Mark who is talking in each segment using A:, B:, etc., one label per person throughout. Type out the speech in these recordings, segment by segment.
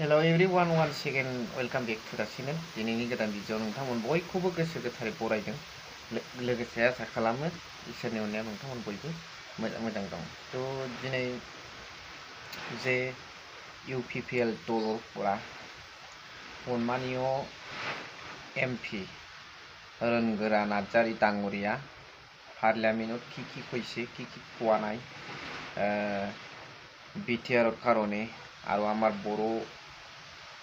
A: Hello' everyone one second welcome back to the channel दिनैनि गोदान भिडिअआव नोंथांमोन बयखौबो गोसो गोथारै बरायदों लोगोसे आसा खालामो इसोरनि अननायाव नोंथांमोन बयबो मोजां मोजां दं थ' दिनै जे इउ पि पि एल दलरफोरा अनमानिय' एम पि रोंगोरा नार्जारि दाङरिया पार्लियामेन्टआव कि कि कइसे कि कि खुवानाय बि टि आर खारणे আৰু আমাৰ বড়ো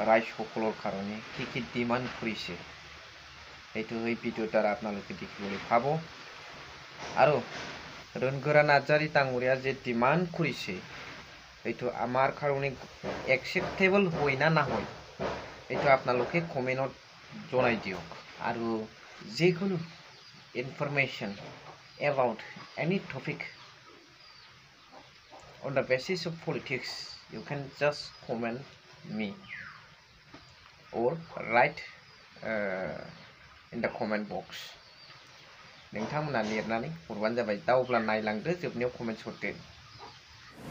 A: ৰাইজসকলৰ কাৰণে কি কি ডিমাণ্ড কৰিছে সেইটো সেই ভিডিঅ'ৰ দ্বাৰা আপোনালোকে দেখিবলৈ পাব আৰু ৰণগৰা নাৰ্জাৰী ডাঙৰীয়া যে ডিমাণ্ড কৰিছে এইটো আমাৰ কাৰণে একচেপ্টেবল হয় না নহয় এইটো আপোনালোকে কমেণ্টত জনাই দিয়ক আৰু যিকোনো information about any topic on the basics of politics you can just comment me or write uh, in the comment box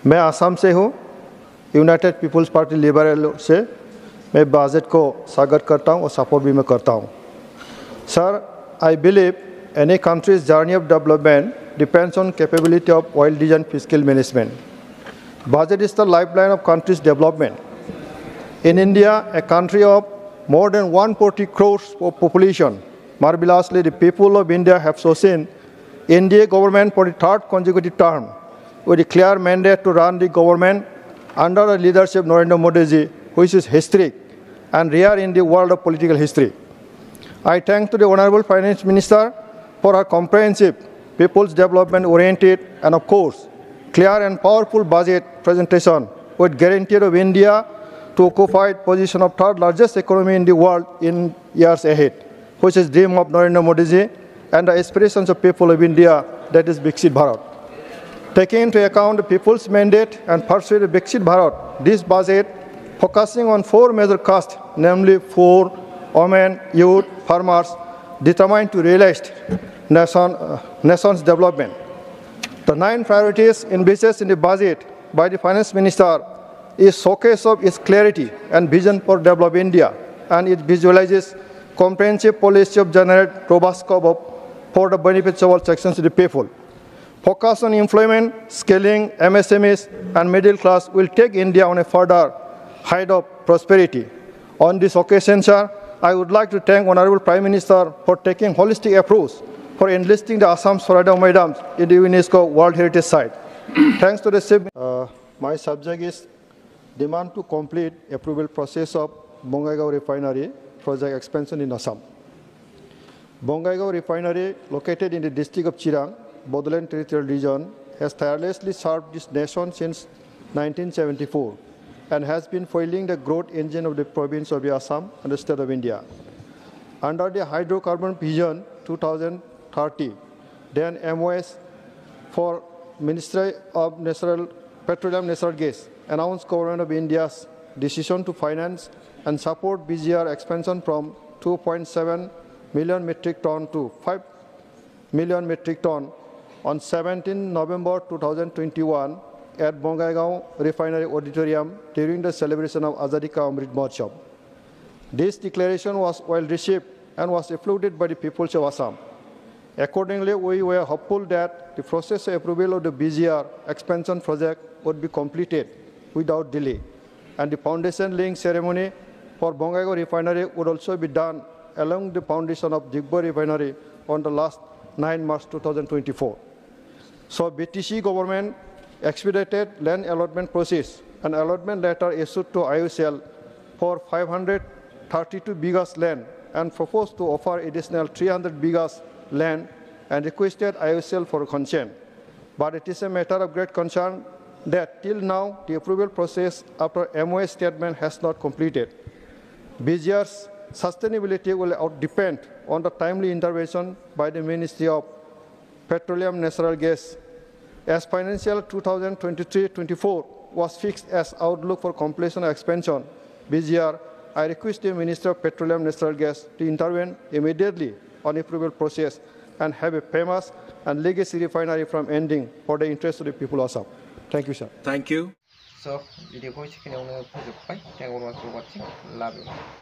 B: मैं आसाम से हूँ यूनाइटेड पीपुल्स पार्टी लिबरल से मैं बजट को स्वागत करता हूँ और सपोर्ट भी मैं करता हूँ sir I believe any country's journey of development depends on capability of oil design physical management budget is the life line of country's development in India a country of more than 140 crores of population. Marvelously, the people of India have chosen India government for the third consecutive term with a clear mandate to run the government under the leadership of Narendra Modi which is historic and rare in the world of political history. I thank to the Honorable Finance Minister for her comprehensive, people's development-oriented and, of course, clear and powerful budget presentation with guarantee of India to the position of third largest economy in the world in years ahead, which is dream of Narendra Modi ji and the aspirations of people of India, that is Viksit Bharat. Taking into account the people's mandate and pursuit of Viksit Bharat, this budget focusing on four major castes, namely poor, women, youth, farmers, determined to realize nation, uh, nation's development. The nine priorities envisaged in the budget by the finance minister is showcase of its clarity and vision for develop India, and it visualizes comprehensive policy of generate robust cover for the benefits of all sections of the people. Focus on employment, scaling, MSMEs, and middle class will take India on a further height of prosperity. On this occasion, sir, I would like to thank Honorable Prime Minister for taking holistic approach for enlisting the Assam Swarada Maidams in the UNESCO World Heritage Site. Thanks to the... Uh, my subject is demand to complete approval process of Bongaigaon refinery project expansion in Assam. Bongaigaon refinery, located in the district of Chirang, Bodoland territorial region, has tirelessly served this nation since 1974 and has been fueling the growth engine of the province of Assam and the state of India. Under the Hydrocarbon Vision 2030, then MOS for Ministry of Natural Petroleum Natural Gas announced Government of India's decision to finance and support BGR expansion from 2.7 million metric ton to 5 million metric ton on 17 November 2021 at Bongaigaon Refinery Auditorium during the celebration of Azadi Ka Amrit Mahotsav. This declaration was well received and was applauded by the people of Assam. Accordingly, we were hopeful that the process approval of the BGR expansion project would be completed without delay, and the foundation laying ceremony for Bongago refinery would also be done along the foundation of Digbo refinery on the last 9 March 2024. So BTC government expedited land allotment process an allotment letter issued to IUCL for 532 bigas land and proposed to offer additional 300 bigas land and requested IOCL for consent. But it is a matter of great concern that till now the approval process after MOA statement has not completed. BGR's sustainability will depend on the timely intervention by the Ministry of Petroleum Natural Gas. As financial 2023-24 was fixed as outlook for completion and expansion, BGR, I request the Minister of Petroleum Natural Gas to intervene immediately on approval process and have a famous and legacy refinery from ending for the interest of the people of Assam. Thank you, sir. Thank you.
A: So, video love you.